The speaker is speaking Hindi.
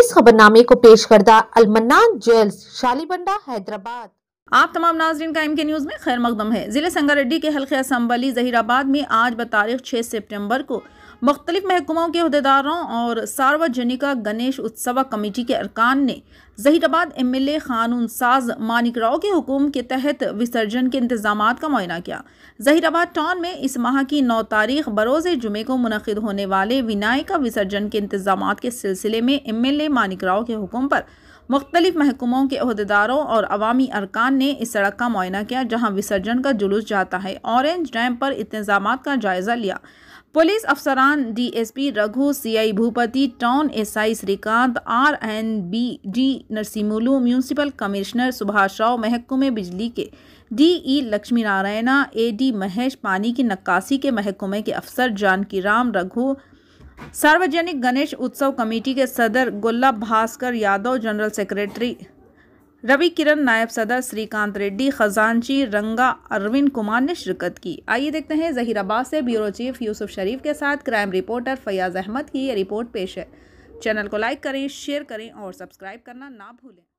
इस खबरनामे को पेश करदा अलमन्ना ज्वेल्स शालीबंडा हैदराबाद आप तमाम नाजरीन का एम के न्यूज़ में खैर मकदम है ज़िले संगारेड्डी के हल्के असम्बली जहीराबाद में आज बतारीख छः सेप्टेम्बर को मुख्तलिफ महकमों के अहदेदारों और सार्वजनिका गणेश उत्सव कमेटी के अरकान ने जहीराबाद एम एल ए कानून साज मानिक राव के हुक्म के तहत विसर्जन के इंतजाम का मुआयना किया जहीराबाद टाउन में इस माह की नौ तारीख बरोज़ जुमे को मनद होने वाले विनायका विसर्जन के इंतजाम के सिलसिले में M L A Manik Rao के हुक्म पर मुख्तलिफ महकुमों के अहदेदारों और अवामी अरकान ने इस सड़क का मुआयना किया जहाँ विसर्जन का जुलूस जाता है ऑरेंज डैम पर इंतजाम का जायज़ा लिया पुलिस अफसरान DSP Raghu CI Bhupathi town SI Srikanth R N B D Narsimulu municipal commissioner Subhash Rao महकुमे बिजली के D E Lakshmi Narayana A D Mahesh पानी की नक्काशी के महकुमे के अफसर जानकी राम रघु सार्वजनिक गणेश उत्सव कमेटी के सदर गुल्ला भास्कर यादव जनरल सेक्रेटरी रवि किरण नायब सदर श्रीकांत रेड्डी खजानची रंगा अरविंद कुमार ने शिरकत की आइए देखते हैं जहीराबाद से ब्यूरो चीफ यूसुफ शरीफ के साथ क्राइम रिपोर्टर फैयाज अहमद की यह रिपोर्ट पेश है चैनल को लाइक करें शेयर करें और सब्सक्राइब करना ना भूलें